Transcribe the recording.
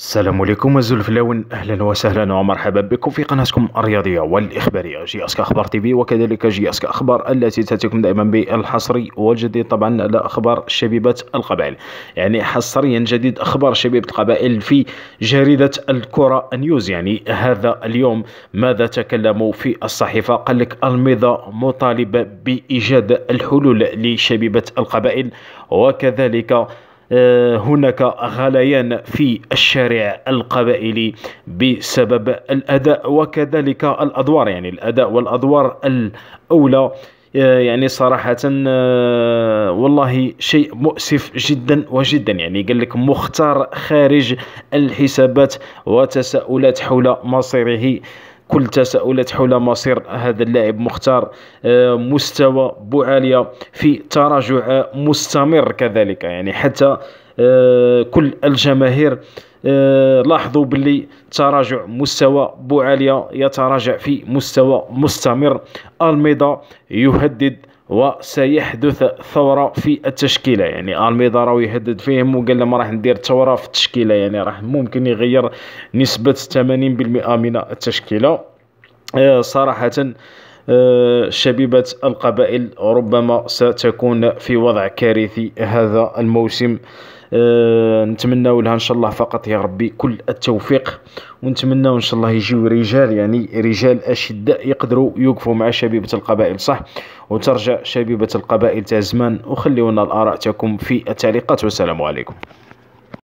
السلام عليكم فلاون اهلا وسهلا ومرحبا بكم في قناتكم الرياضيه والاخباريه جي اسك اخبار تي في وكذلك جي اسك اخبار التي تاتيكم دائما بالحصري والجديد طبعا على اخبار شبيبه القبائل يعني حصريا جديد اخبار شبيبه القبائل في جريده الكره نيوز يعني هذا اليوم ماذا تكلموا في الصحيفه قال لك الميضه مطالبه بايجاد الحلول لشبيبه القبائل وكذلك آه، هناك غليان في الشارع القبائلي بسبب الأداء وكذلك الأدوار يعني الأداء والأدوار الأولى آه، يعني صراحة آه، والله شيء مؤسف جدا وجدا يعني قال لك مختار خارج الحسابات وتساؤلات حول مصيره كل التساؤلات حول مصير هذا اللاعب مختار آه، مستوى بوعالية في تراجع مستمر كذلك يعني حتى آه، كل الجماهير آه، لاحظوا باللي تراجع مستوى بوعالية يتراجع في مستوى مستمر الميضة يهدد وسيحدث ثوره في التشكيله يعني الميدا راه يهدد فيهم وقال لهم راح ندير ثوره في التشكيله يعني راح ممكن يغير نسبه 80% من التشكيله آه، صراحه آه، شبيبة القبائل ربما ستكون في وضع كارثي هذا الموسم آه، نتمنى لها ان شاء الله فقط يا ربي كل التوفيق ونتمنى ان شاء الله يجيو رجال يعني رجال اشداء يقدروا يوقفوا مع شبيبه القبائل صح وترجع شبيبه القبائل تاع زمان وخليونا الاراء تاعكم في التعليقات والسلام عليكم